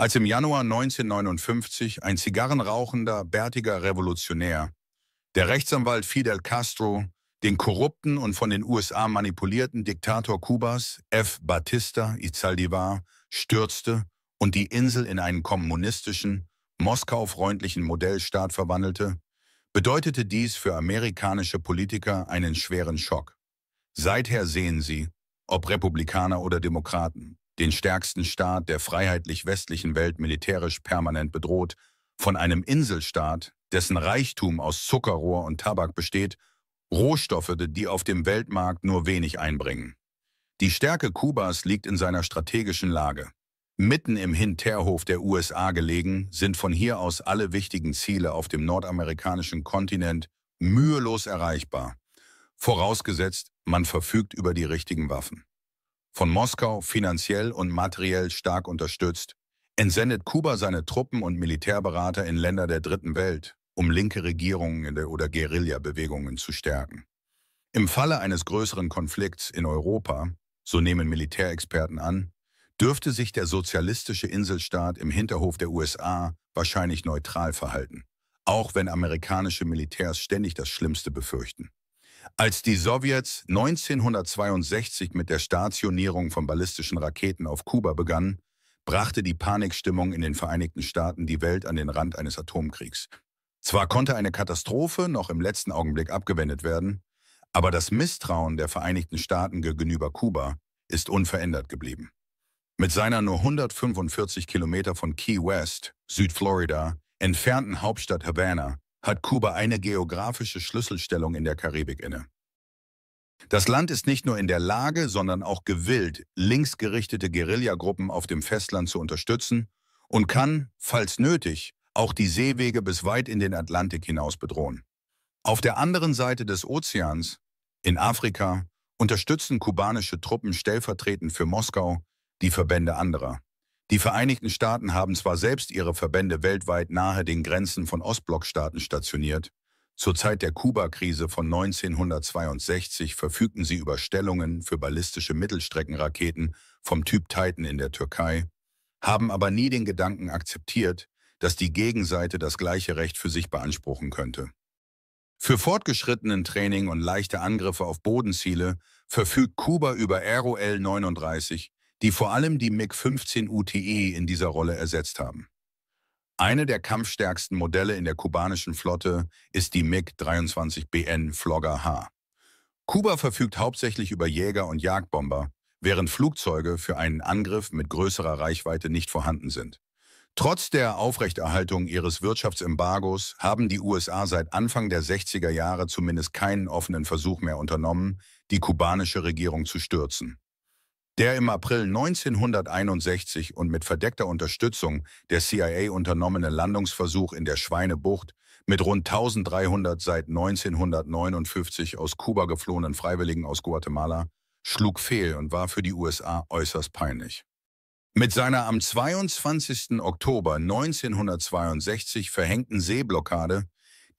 Als im Januar 1959 ein zigarrenrauchender, bärtiger Revolutionär, der Rechtsanwalt Fidel Castro, den korrupten und von den USA manipulierten Diktator Kubas, F. Batista Izaldivar, stürzte und die Insel in einen kommunistischen, moskaufreundlichen Modellstaat verwandelte, bedeutete dies für amerikanische Politiker einen schweren Schock. Seither sehen sie, ob Republikaner oder Demokraten, den stärksten Staat der freiheitlich-westlichen Welt militärisch permanent bedroht, von einem Inselstaat, dessen Reichtum aus Zuckerrohr und Tabak besteht, Rohstoffe, die auf dem Weltmarkt nur wenig einbringen. Die Stärke Kubas liegt in seiner strategischen Lage. Mitten im Hinterhof der USA gelegen, sind von hier aus alle wichtigen Ziele auf dem nordamerikanischen Kontinent mühelos erreichbar, vorausgesetzt man verfügt über die richtigen Waffen von Moskau finanziell und materiell stark unterstützt, entsendet Kuba seine Truppen und Militärberater in Länder der Dritten Welt, um linke Regierungen oder Guerilla-Bewegungen zu stärken. Im Falle eines größeren Konflikts in Europa, so nehmen Militärexperten an, dürfte sich der sozialistische Inselstaat im Hinterhof der USA wahrscheinlich neutral verhalten, auch wenn amerikanische Militärs ständig das Schlimmste befürchten. Als die Sowjets 1962 mit der Stationierung von ballistischen Raketen auf Kuba begannen, brachte die Panikstimmung in den Vereinigten Staaten die Welt an den Rand eines Atomkriegs. Zwar konnte eine Katastrophe noch im letzten Augenblick abgewendet werden, aber das Misstrauen der Vereinigten Staaten gegenüber Kuba ist unverändert geblieben. Mit seiner nur 145 Kilometer von Key West, Südflorida, entfernten Hauptstadt Havana hat Kuba eine geografische Schlüsselstellung in der Karibik inne. Das Land ist nicht nur in der Lage, sondern auch gewillt, linksgerichtete Guerillagruppen auf dem Festland zu unterstützen und kann, falls nötig, auch die Seewege bis weit in den Atlantik hinaus bedrohen. Auf der anderen Seite des Ozeans, in Afrika, unterstützen kubanische Truppen stellvertretend für Moskau die Verbände anderer. Die Vereinigten Staaten haben zwar selbst ihre Verbände weltweit nahe den Grenzen von Ostblockstaaten stationiert, zur Zeit der Kuba-Krise von 1962 verfügten sie über Stellungen für ballistische Mittelstreckenraketen vom Typ Titan in der Türkei, haben aber nie den Gedanken akzeptiert, dass die Gegenseite das gleiche Recht für sich beanspruchen könnte. Für fortgeschrittenen Training und leichte Angriffe auf Bodenziele verfügt Kuba über Aero L-39, die vor allem die MiG-15 UTE in dieser Rolle ersetzt haben. Eine der kampfstärksten Modelle in der kubanischen Flotte ist die MiG-23BN Flogger H. Kuba verfügt hauptsächlich über Jäger und Jagdbomber, während Flugzeuge für einen Angriff mit größerer Reichweite nicht vorhanden sind. Trotz der Aufrechterhaltung ihres Wirtschaftsembargos haben die USA seit Anfang der 60er Jahre zumindest keinen offenen Versuch mehr unternommen, die kubanische Regierung zu stürzen. Der im April 1961 und mit verdeckter Unterstützung der CIA unternommene Landungsversuch in der Schweinebucht mit rund 1300 seit 1959 aus Kuba geflohenen Freiwilligen aus Guatemala schlug fehl und war für die USA äußerst peinlich. Mit seiner am 22. Oktober 1962 verhängten Seeblockade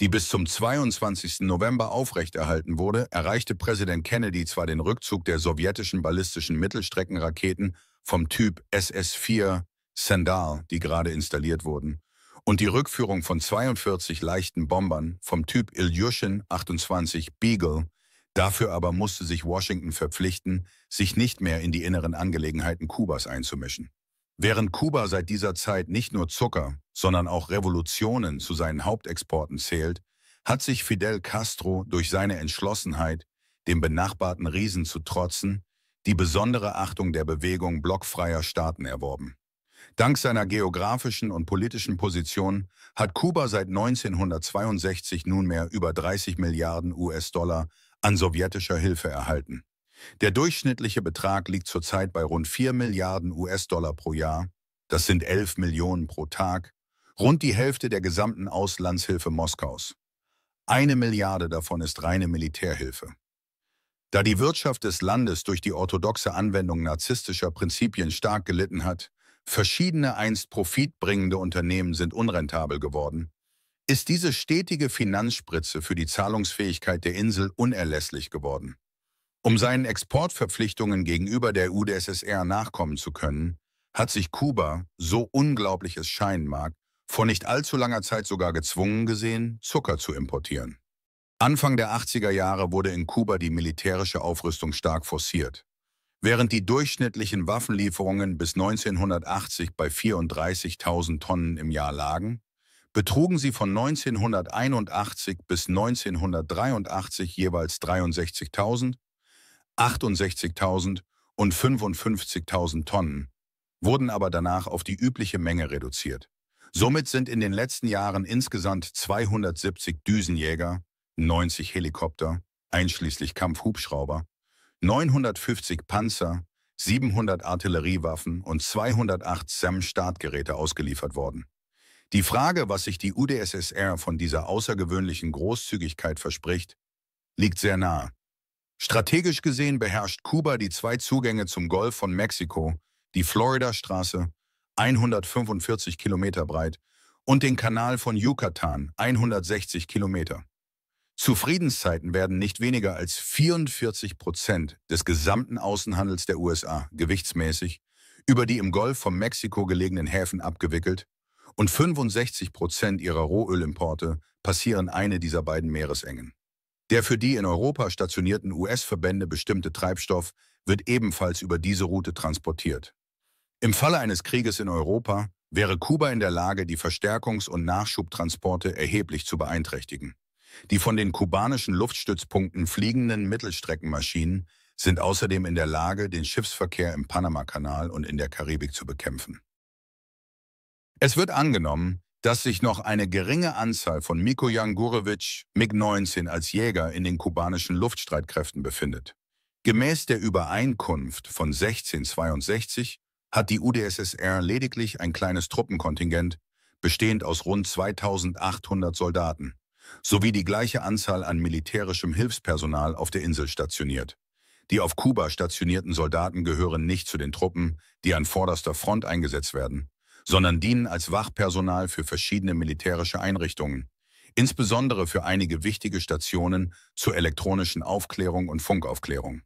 die bis zum 22. November aufrechterhalten wurde, erreichte Präsident Kennedy zwar den Rückzug der sowjetischen ballistischen Mittelstreckenraketen vom Typ SS-4 Sandal, die gerade installiert wurden, und die Rückführung von 42 leichten Bombern vom Typ Ilyushin 28 Beagle, dafür aber musste sich Washington verpflichten, sich nicht mehr in die inneren Angelegenheiten Kubas einzumischen. Während Kuba seit dieser Zeit nicht nur Zucker, sondern auch Revolutionen zu seinen Hauptexporten zählt, hat sich Fidel Castro durch seine Entschlossenheit, dem benachbarten Riesen zu trotzen, die besondere Achtung der Bewegung blockfreier Staaten erworben. Dank seiner geografischen und politischen Position hat Kuba seit 1962 nunmehr über 30 Milliarden US-Dollar an sowjetischer Hilfe erhalten. Der durchschnittliche Betrag liegt zurzeit bei rund 4 Milliarden US-Dollar pro Jahr. Das sind 11 Millionen pro Tag, rund die Hälfte der gesamten Auslandshilfe Moskaus. Eine Milliarde davon ist reine Militärhilfe. Da die Wirtschaft des Landes durch die orthodoxe Anwendung narzisstischer Prinzipien stark gelitten hat, verschiedene einst profitbringende Unternehmen sind unrentabel geworden, ist diese stetige Finanzspritze für die Zahlungsfähigkeit der Insel unerlässlich geworden. Um seinen Exportverpflichtungen gegenüber der UdSSR nachkommen zu können, hat sich Kuba, so unglaublich es scheinen mag, vor nicht allzu langer Zeit sogar gezwungen gesehen, Zucker zu importieren. Anfang der 80er Jahre wurde in Kuba die militärische Aufrüstung stark forciert. Während die durchschnittlichen Waffenlieferungen bis 1980 bei 34.000 Tonnen im Jahr lagen, betrugen sie von 1981 bis 1983 jeweils 63.000 68.000 und 55.000 Tonnen, wurden aber danach auf die übliche Menge reduziert. Somit sind in den letzten Jahren insgesamt 270 Düsenjäger, 90 Helikopter, einschließlich Kampfhubschrauber, 950 Panzer, 700 Artilleriewaffen und 208 SAM-Startgeräte ausgeliefert worden. Die Frage, was sich die UdSSR von dieser außergewöhnlichen Großzügigkeit verspricht, liegt sehr nahe. Strategisch gesehen beherrscht Kuba die zwei Zugänge zum Golf von Mexiko, die Florida-Straße, 145 Kilometer breit, und den Kanal von Yucatan, 160 Kilometer. Zu Friedenszeiten werden nicht weniger als 44 Prozent des gesamten Außenhandels der USA, gewichtsmäßig, über die im Golf von Mexiko gelegenen Häfen abgewickelt und 65 Prozent ihrer Rohölimporte passieren eine dieser beiden Meeresengen. Der für die in Europa stationierten US-Verbände bestimmte Treibstoff wird ebenfalls über diese Route transportiert. Im Falle eines Krieges in Europa wäre Kuba in der Lage, die Verstärkungs- und Nachschubtransporte erheblich zu beeinträchtigen. Die von den kubanischen Luftstützpunkten fliegenden Mittelstreckenmaschinen sind außerdem in der Lage, den Schiffsverkehr im Panamakanal und in der Karibik zu bekämpfen. Es wird angenommen, dass sich noch eine geringe Anzahl von Mikojan Gurevich MiG-19 als Jäger in den kubanischen Luftstreitkräften befindet. Gemäß der Übereinkunft von 1662 hat die UdSSR lediglich ein kleines Truppenkontingent, bestehend aus rund 2800 Soldaten, sowie die gleiche Anzahl an militärischem Hilfspersonal auf der Insel stationiert. Die auf Kuba stationierten Soldaten gehören nicht zu den Truppen, die an vorderster Front eingesetzt werden, sondern dienen als Wachpersonal für verschiedene militärische Einrichtungen, insbesondere für einige wichtige Stationen zur elektronischen Aufklärung und Funkaufklärung.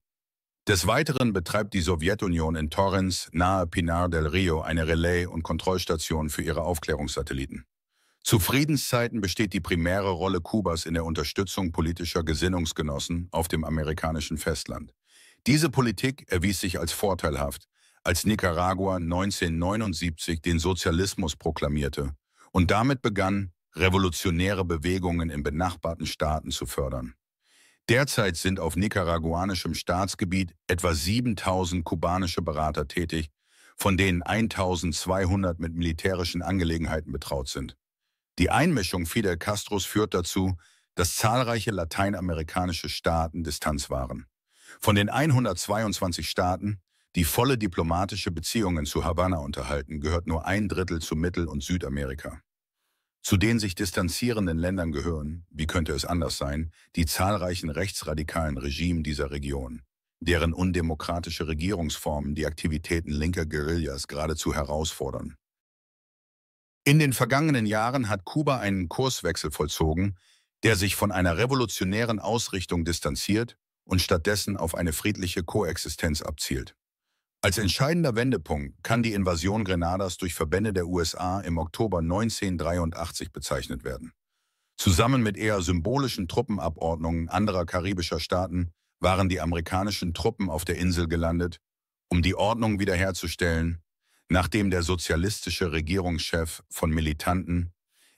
Des Weiteren betreibt die Sowjetunion in Torrens nahe Pinar del Rio eine Relais- und Kontrollstation für ihre Aufklärungssatelliten. Zu Friedenszeiten besteht die primäre Rolle Kubas in der Unterstützung politischer Gesinnungsgenossen auf dem amerikanischen Festland. Diese Politik erwies sich als vorteilhaft, als Nicaragua 1979 den Sozialismus proklamierte und damit begann, revolutionäre Bewegungen in benachbarten Staaten zu fördern. Derzeit sind auf nicaraguanischem Staatsgebiet etwa 7000 kubanische Berater tätig, von denen 1200 mit militärischen Angelegenheiten betraut sind. Die Einmischung Fidel Castros führt dazu, dass zahlreiche lateinamerikanische Staaten Distanz waren. Von den 122 Staaten die volle diplomatische Beziehungen zu Havanna unterhalten gehört nur ein Drittel zu Mittel- und Südamerika. Zu den sich distanzierenden Ländern gehören, wie könnte es anders sein, die zahlreichen rechtsradikalen Regime dieser Region, deren undemokratische Regierungsformen die Aktivitäten linker Guerillas geradezu herausfordern. In den vergangenen Jahren hat Kuba einen Kurswechsel vollzogen, der sich von einer revolutionären Ausrichtung distanziert und stattdessen auf eine friedliche Koexistenz abzielt. Als entscheidender Wendepunkt kann die Invasion Grenadas durch Verbände der USA im Oktober 1983 bezeichnet werden. Zusammen mit eher symbolischen Truppenabordnungen anderer karibischer Staaten waren die amerikanischen Truppen auf der Insel gelandet, um die Ordnung wiederherzustellen, nachdem der sozialistische Regierungschef von Militanten,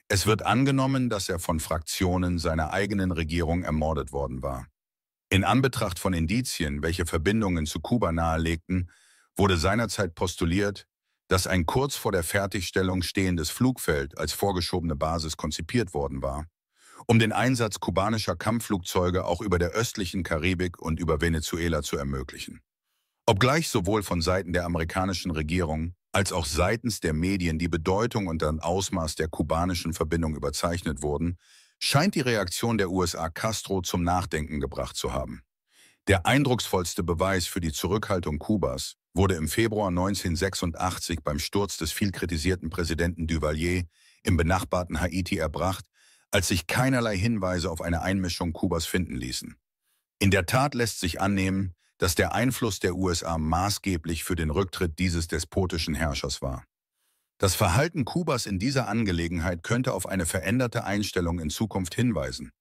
es wird angenommen, dass er von Fraktionen seiner eigenen Regierung ermordet worden war. In Anbetracht von Indizien, welche Verbindungen zu Kuba nahelegten, wurde seinerzeit postuliert, dass ein kurz vor der Fertigstellung stehendes Flugfeld als vorgeschobene Basis konzipiert worden war, um den Einsatz kubanischer Kampfflugzeuge auch über der östlichen Karibik und über Venezuela zu ermöglichen. Obgleich sowohl von Seiten der amerikanischen Regierung als auch seitens der Medien die Bedeutung und dann Ausmaß der kubanischen Verbindung überzeichnet wurden, scheint die Reaktion der USA Castro zum Nachdenken gebracht zu haben. Der eindrucksvollste Beweis für die Zurückhaltung Kubas wurde im Februar 1986 beim Sturz des viel kritisierten Präsidenten Duvalier im benachbarten Haiti erbracht, als sich keinerlei Hinweise auf eine Einmischung Kubas finden ließen. In der Tat lässt sich annehmen, dass der Einfluss der USA maßgeblich für den Rücktritt dieses despotischen Herrschers war. Das Verhalten Kubas in dieser Angelegenheit könnte auf eine veränderte Einstellung in Zukunft hinweisen,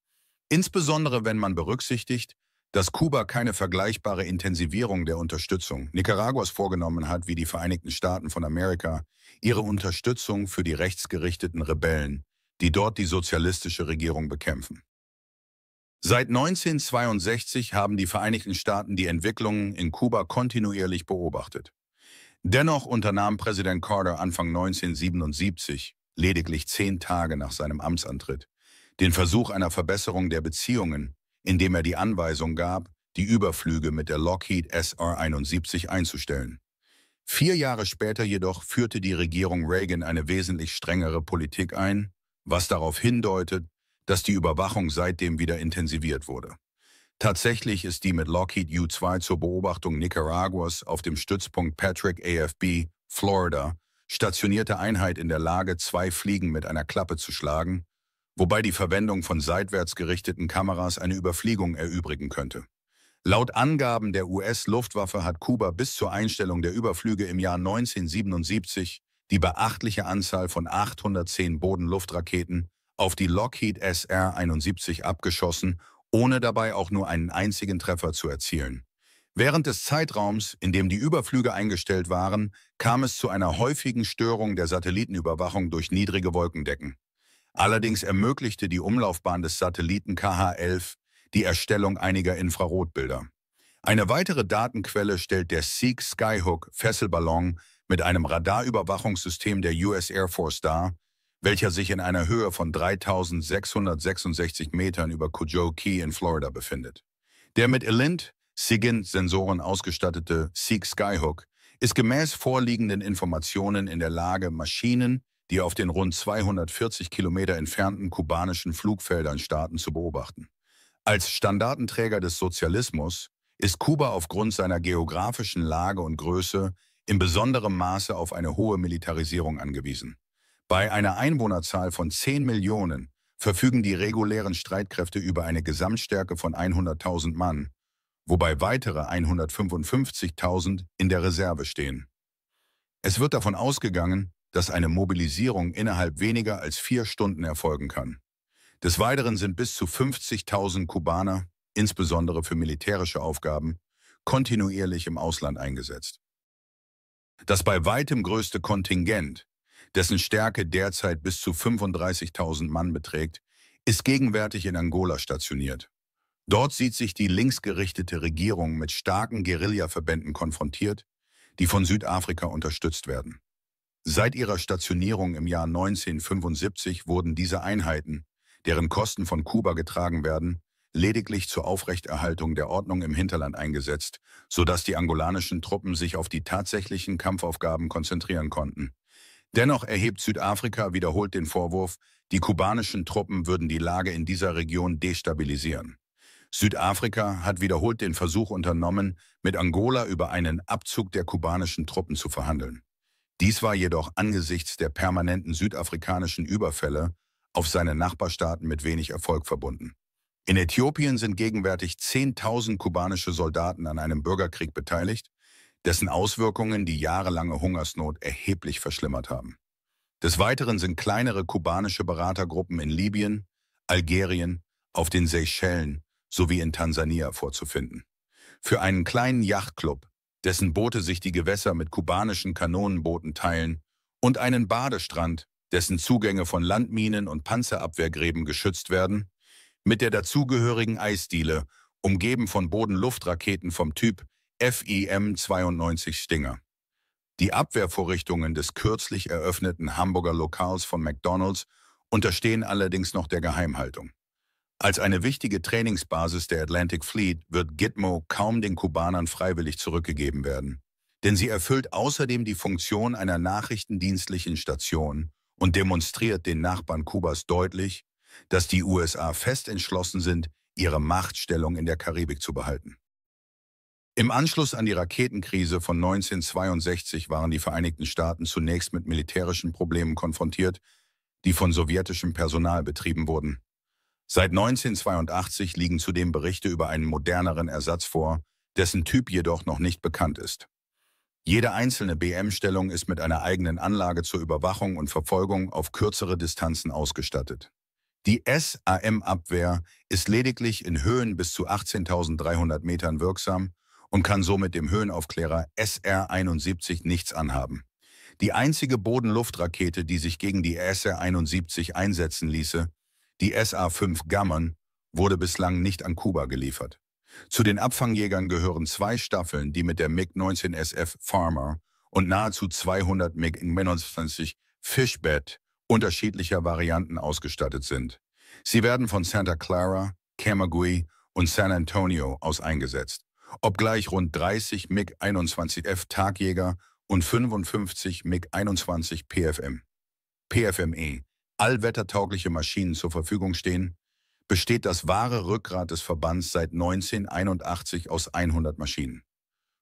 insbesondere wenn man berücksichtigt, dass Kuba keine vergleichbare Intensivierung der Unterstützung Nicaraguas vorgenommen hat, wie die Vereinigten Staaten von Amerika, ihre Unterstützung für die rechtsgerichteten Rebellen, die dort die sozialistische Regierung bekämpfen. Seit 1962 haben die Vereinigten Staaten die Entwicklungen in Kuba kontinuierlich beobachtet. Dennoch unternahm Präsident Carter Anfang 1977, lediglich zehn Tage nach seinem Amtsantritt, den Versuch einer Verbesserung der Beziehungen indem er die Anweisung gab, die Überflüge mit der Lockheed SR-71 einzustellen. Vier Jahre später jedoch führte die Regierung Reagan eine wesentlich strengere Politik ein, was darauf hindeutet, dass die Überwachung seitdem wieder intensiviert wurde. Tatsächlich ist die mit Lockheed U-2 zur Beobachtung Nicaraguas auf dem Stützpunkt Patrick AFB, Florida, stationierte Einheit in der Lage, zwei Fliegen mit einer Klappe zu schlagen, wobei die Verwendung von seitwärts gerichteten Kameras eine Überfliegung erübrigen könnte. Laut Angaben der US-Luftwaffe hat Kuba bis zur Einstellung der Überflüge im Jahr 1977 die beachtliche Anzahl von 810 Bodenluftraketen auf die Lockheed SR-71 abgeschossen, ohne dabei auch nur einen einzigen Treffer zu erzielen. Während des Zeitraums, in dem die Überflüge eingestellt waren, kam es zu einer häufigen Störung der Satellitenüberwachung durch niedrige Wolkendecken. Allerdings ermöglichte die Umlaufbahn des Satelliten KH-11 die Erstellung einiger Infrarotbilder. Eine weitere Datenquelle stellt der Seek Skyhook Fesselballon mit einem Radarüberwachungssystem der US Air Force dar, welcher sich in einer Höhe von 3666 Metern über Cujo Key in Florida befindet. Der mit ELINT SIGINT-Sensoren ausgestattete Seek Skyhook ist gemäß vorliegenden Informationen in der Lage, Maschinen, die auf den rund 240 Kilometer entfernten kubanischen Flugfeldern starten, zu beobachten. Als Standartenträger des Sozialismus ist Kuba aufgrund seiner geografischen Lage und Größe in besonderem Maße auf eine hohe Militarisierung angewiesen. Bei einer Einwohnerzahl von 10 Millionen verfügen die regulären Streitkräfte über eine Gesamtstärke von 100.000 Mann, wobei weitere 155.000 in der Reserve stehen. Es wird davon ausgegangen, dass eine Mobilisierung innerhalb weniger als vier Stunden erfolgen kann. Des Weiteren sind bis zu 50.000 Kubaner, insbesondere für militärische Aufgaben, kontinuierlich im Ausland eingesetzt. Das bei weitem größte Kontingent, dessen Stärke derzeit bis zu 35.000 Mann beträgt, ist gegenwärtig in Angola stationiert. Dort sieht sich die linksgerichtete Regierung mit starken Guerillaverbänden konfrontiert, die von Südafrika unterstützt werden. Seit ihrer Stationierung im Jahr 1975 wurden diese Einheiten, deren Kosten von Kuba getragen werden, lediglich zur Aufrechterhaltung der Ordnung im Hinterland eingesetzt, sodass die angolanischen Truppen sich auf die tatsächlichen Kampfaufgaben konzentrieren konnten. Dennoch erhebt Südafrika wiederholt den Vorwurf, die kubanischen Truppen würden die Lage in dieser Region destabilisieren. Südafrika hat wiederholt den Versuch unternommen, mit Angola über einen Abzug der kubanischen Truppen zu verhandeln. Dies war jedoch angesichts der permanenten südafrikanischen Überfälle auf seine Nachbarstaaten mit wenig Erfolg verbunden. In Äthiopien sind gegenwärtig 10.000 kubanische Soldaten an einem Bürgerkrieg beteiligt, dessen Auswirkungen die jahrelange Hungersnot erheblich verschlimmert haben. Des Weiteren sind kleinere kubanische Beratergruppen in Libyen, Algerien, auf den Seychellen sowie in Tansania vorzufinden. Für einen kleinen Yachtclub dessen Boote sich die Gewässer mit kubanischen Kanonenbooten teilen, und einen Badestrand, dessen Zugänge von Landminen und Panzerabwehrgräben geschützt werden, mit der dazugehörigen Eisdiele, umgeben von Bodenluftraketen vom Typ FIM-92 Stinger. Die Abwehrvorrichtungen des kürzlich eröffneten Hamburger Lokals von McDonald's unterstehen allerdings noch der Geheimhaltung. Als eine wichtige Trainingsbasis der Atlantic Fleet wird Gitmo kaum den Kubanern freiwillig zurückgegeben werden, denn sie erfüllt außerdem die Funktion einer nachrichtendienstlichen Station und demonstriert den Nachbarn Kubas deutlich, dass die USA fest entschlossen sind, ihre Machtstellung in der Karibik zu behalten. Im Anschluss an die Raketenkrise von 1962 waren die Vereinigten Staaten zunächst mit militärischen Problemen konfrontiert, die von sowjetischem Personal betrieben wurden. Seit 1982 liegen zudem Berichte über einen moderneren Ersatz vor, dessen Typ jedoch noch nicht bekannt ist. Jede einzelne BM-Stellung ist mit einer eigenen Anlage zur Überwachung und Verfolgung auf kürzere Distanzen ausgestattet. Die SAM-Abwehr ist lediglich in Höhen bis zu 18.300 Metern wirksam und kann somit dem Höhenaufklärer SR-71 nichts anhaben. Die einzige Bodenluftrakete, die sich gegen die SR-71 einsetzen ließe, die SA-5 Gammon wurde bislang nicht an Kuba geliefert. Zu den Abfangjägern gehören zwei Staffeln, die mit der MiG-19SF Farmer und nahezu 200 MiG-29 Fishbat unterschiedlicher Varianten ausgestattet sind. Sie werden von Santa Clara, Camagüey und San Antonio aus eingesetzt, obgleich rund 30 MiG-21F Tagjäger und 55 MiG-21 PFM, PFME allwettertaugliche Maschinen zur Verfügung stehen, besteht das wahre Rückgrat des Verbands seit 1981 aus 100 Maschinen.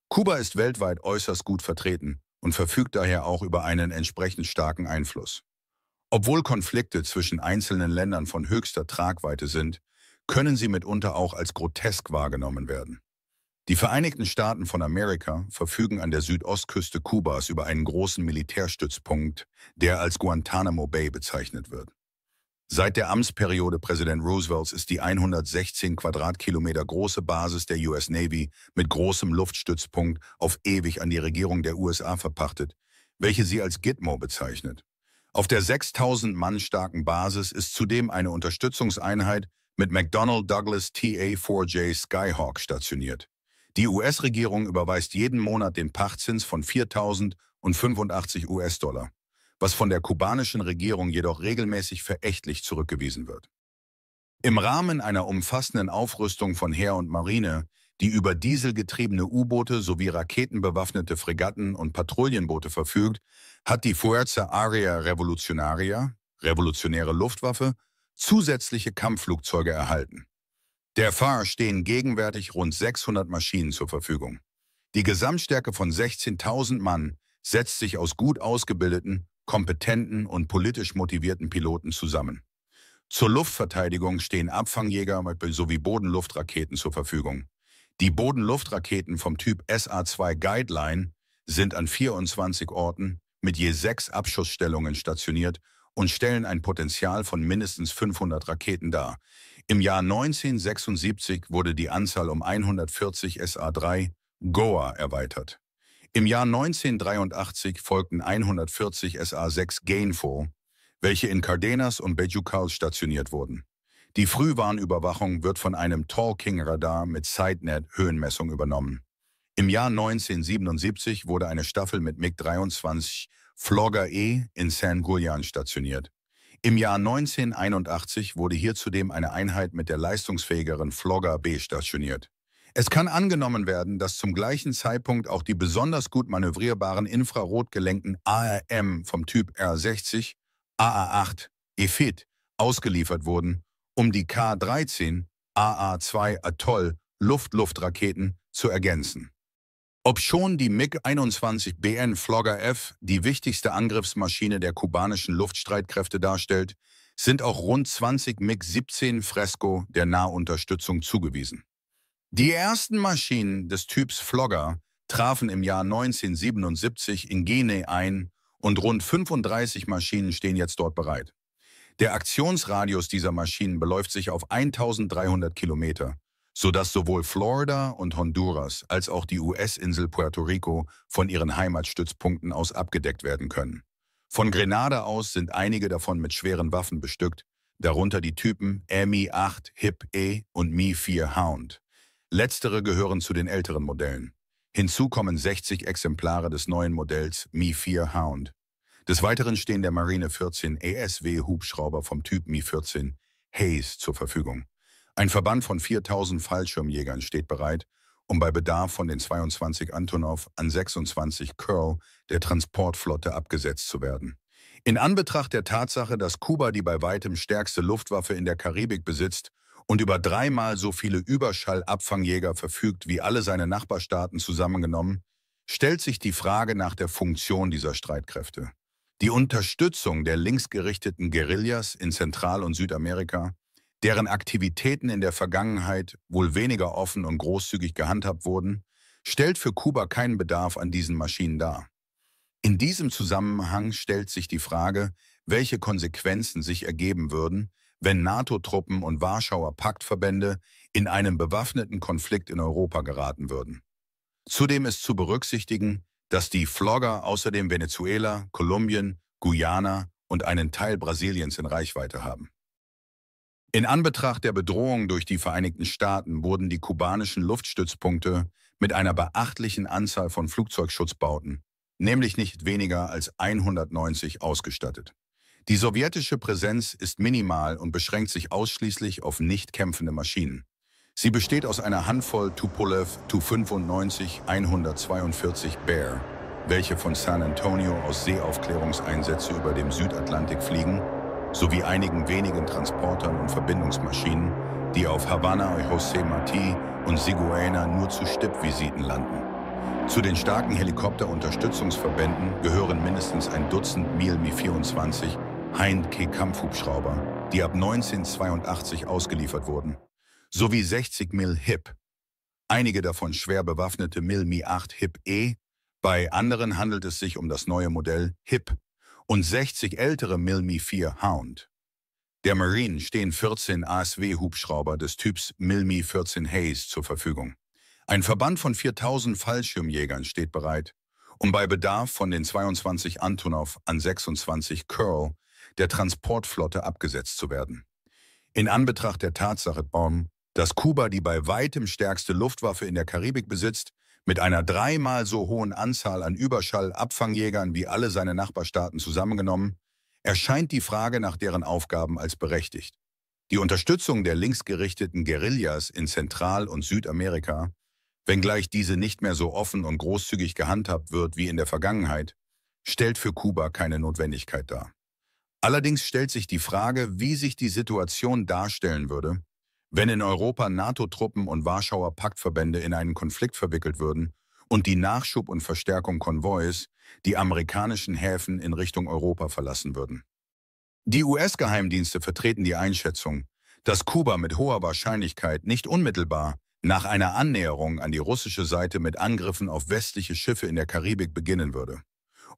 Kuba ist weltweit äußerst gut vertreten und verfügt daher auch über einen entsprechend starken Einfluss. Obwohl Konflikte zwischen einzelnen Ländern von höchster Tragweite sind, können sie mitunter auch als grotesk wahrgenommen werden. Die Vereinigten Staaten von Amerika verfügen an der Südostküste Kubas über einen großen Militärstützpunkt, der als Guantanamo Bay bezeichnet wird. Seit der Amtsperiode Präsident Roosevelts ist die 116 Quadratkilometer große Basis der US Navy mit großem Luftstützpunkt auf ewig an die Regierung der USA verpachtet, welche sie als Gitmo bezeichnet. Auf der 6000 Mann starken Basis ist zudem eine Unterstützungseinheit mit McDonnell Douglas TA-4J Skyhawk stationiert. Die US-Regierung überweist jeden Monat den Pachtzins von 4.085 US-Dollar, was von der kubanischen Regierung jedoch regelmäßig verächtlich zurückgewiesen wird. Im Rahmen einer umfassenden Aufrüstung von Heer und Marine, die über dieselgetriebene U-Boote sowie raketenbewaffnete Fregatten und Patrouillenboote verfügt, hat die Fuerza Aria Revolutionaria, revolutionäre Luftwaffe, zusätzliche Kampfflugzeuge erhalten. Der FAR stehen gegenwärtig rund 600 Maschinen zur Verfügung. Die Gesamtstärke von 16.000 Mann setzt sich aus gut ausgebildeten, kompetenten und politisch motivierten Piloten zusammen. Zur Luftverteidigung stehen Abfangjäger sowie Bodenluftraketen zur Verfügung. Die Bodenluftraketen vom Typ SA-2 Guideline sind an 24 Orten mit je sechs Abschussstellungen stationiert und stellen ein Potenzial von mindestens 500 Raketen dar. Im Jahr 1976 wurde die Anzahl um 140 SA3 Goa erweitert. Im Jahr 1983 folgten 140 SA6 Gainful, welche in Cardenas und Bejucal stationiert wurden. Die Frühwarnüberwachung wird von einem Talking-Radar mit SiteNet-Höhenmessung übernommen. Im Jahr 1977 wurde eine Staffel mit MiG-23 Flogger E in San Julian stationiert. Im Jahr 1981 wurde hier zudem eine Einheit mit der leistungsfähigeren Flogger B stationiert. Es kann angenommen werden, dass zum gleichen Zeitpunkt auch die besonders gut manövrierbaren infrarotgelenkten ARM vom Typ R60, AA8, EFIT ausgeliefert wurden, um die K-13, AA2 Atoll Luft-Luft-Raketen zu ergänzen. Ob schon die MiG-21 BN Flogger F die wichtigste Angriffsmaschine der kubanischen Luftstreitkräfte darstellt, sind auch rund 20 MiG-17 Fresco der Nahunterstützung zugewiesen. Die ersten Maschinen des Typs Flogger trafen im Jahr 1977 in Gene ein und rund 35 Maschinen stehen jetzt dort bereit. Der Aktionsradius dieser Maschinen beläuft sich auf 1300 Kilometer sodass sowohl Florida und Honduras als auch die US-Insel Puerto Rico von ihren Heimatstützpunkten aus abgedeckt werden können. Von Grenada aus sind einige davon mit schweren Waffen bestückt, darunter die Typen Mi-8 Hip-E und Mi-4 Hound. Letztere gehören zu den älteren Modellen. Hinzu kommen 60 Exemplare des neuen Modells Mi-4 Hound. Des Weiteren stehen der Marine 14 ESW-Hubschrauber vom Typ Mi-14 Hayes zur Verfügung. Ein Verband von 4000 Fallschirmjägern steht bereit, um bei Bedarf von den 22 Antonov an 26 Curl der Transportflotte abgesetzt zu werden. In Anbetracht der Tatsache, dass Kuba die bei weitem stärkste Luftwaffe in der Karibik besitzt und über dreimal so viele Überschallabfangjäger verfügt wie alle seine Nachbarstaaten zusammengenommen, stellt sich die Frage nach der Funktion dieser Streitkräfte. Die Unterstützung der linksgerichteten Guerillas in Zentral- und Südamerika deren Aktivitäten in der Vergangenheit wohl weniger offen und großzügig gehandhabt wurden, stellt für Kuba keinen Bedarf an diesen Maschinen dar. In diesem Zusammenhang stellt sich die Frage, welche Konsequenzen sich ergeben würden, wenn NATO-Truppen und Warschauer Paktverbände in einen bewaffneten Konflikt in Europa geraten würden. Zudem ist zu berücksichtigen, dass die Flogger außerdem Venezuela, Kolumbien, Guyana und einen Teil Brasiliens in Reichweite haben. In Anbetracht der Bedrohung durch die Vereinigten Staaten wurden die kubanischen Luftstützpunkte mit einer beachtlichen Anzahl von Flugzeugschutzbauten, nämlich nicht weniger als 190, ausgestattet. Die sowjetische Präsenz ist minimal und beschränkt sich ausschließlich auf nicht kämpfende Maschinen. Sie besteht aus einer Handvoll Tupolev Tu-95-142 Bear, welche von San Antonio aus Seeaufklärungseinsätze über dem Südatlantik fliegen sowie einigen wenigen Transportern und Verbindungsmaschinen, die auf Havanna, José Martí und Siguena nur zu Stippvisiten landen. Zu den starken Helikopterunterstützungsverbänden gehören mindestens ein Dutzend Mil Mi-24 Heinke-Kampfhubschrauber, die ab 1982 ausgeliefert wurden, sowie 60 Mil HIP, einige davon schwer bewaffnete Mil Mi-8 HIP-E, bei anderen handelt es sich um das neue Modell HIP und 60 ältere Milmi 4 Hound. Der Marine stehen 14 ASW-Hubschrauber des Typs Milmi 14 Hayes zur Verfügung. Ein Verband von 4000 Fallschirmjägern steht bereit, um bei Bedarf von den 22 Antonov an 26 Curl der Transportflotte abgesetzt zu werden. In Anbetracht der Tatsache, dass Kuba die bei weitem stärkste Luftwaffe in der Karibik besitzt, mit einer dreimal so hohen Anzahl an Überschall-Abfangjägern wie alle seine Nachbarstaaten zusammengenommen, erscheint die Frage nach deren Aufgaben als berechtigt. Die Unterstützung der linksgerichteten Guerillas in Zentral- und Südamerika, wenngleich diese nicht mehr so offen und großzügig gehandhabt wird wie in der Vergangenheit, stellt für Kuba keine Notwendigkeit dar. Allerdings stellt sich die Frage, wie sich die Situation darstellen würde, wenn in Europa NATO-Truppen und Warschauer Paktverbände in einen Konflikt verwickelt würden und die Nachschub und Verstärkung Konvois die amerikanischen Häfen in Richtung Europa verlassen würden. Die US-Geheimdienste vertreten die Einschätzung, dass Kuba mit hoher Wahrscheinlichkeit nicht unmittelbar nach einer Annäherung an die russische Seite mit Angriffen auf westliche Schiffe in der Karibik beginnen würde.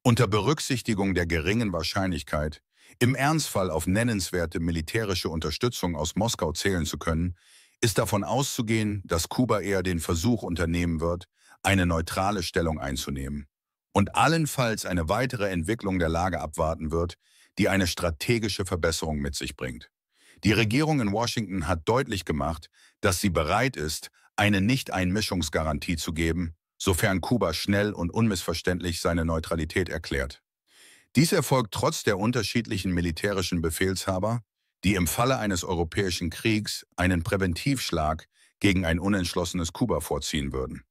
Unter Berücksichtigung der geringen Wahrscheinlichkeit im Ernstfall auf nennenswerte militärische Unterstützung aus Moskau zählen zu können, ist davon auszugehen, dass Kuba eher den Versuch unternehmen wird, eine neutrale Stellung einzunehmen und allenfalls eine weitere Entwicklung der Lage abwarten wird, die eine strategische Verbesserung mit sich bringt. Die Regierung in Washington hat deutlich gemacht, dass sie bereit ist, eine Nicht-Einmischungsgarantie zu geben, sofern Kuba schnell und unmissverständlich seine Neutralität erklärt. Dies erfolgt trotz der unterschiedlichen militärischen Befehlshaber, die im Falle eines europäischen Kriegs einen Präventivschlag gegen ein unentschlossenes Kuba vorziehen würden.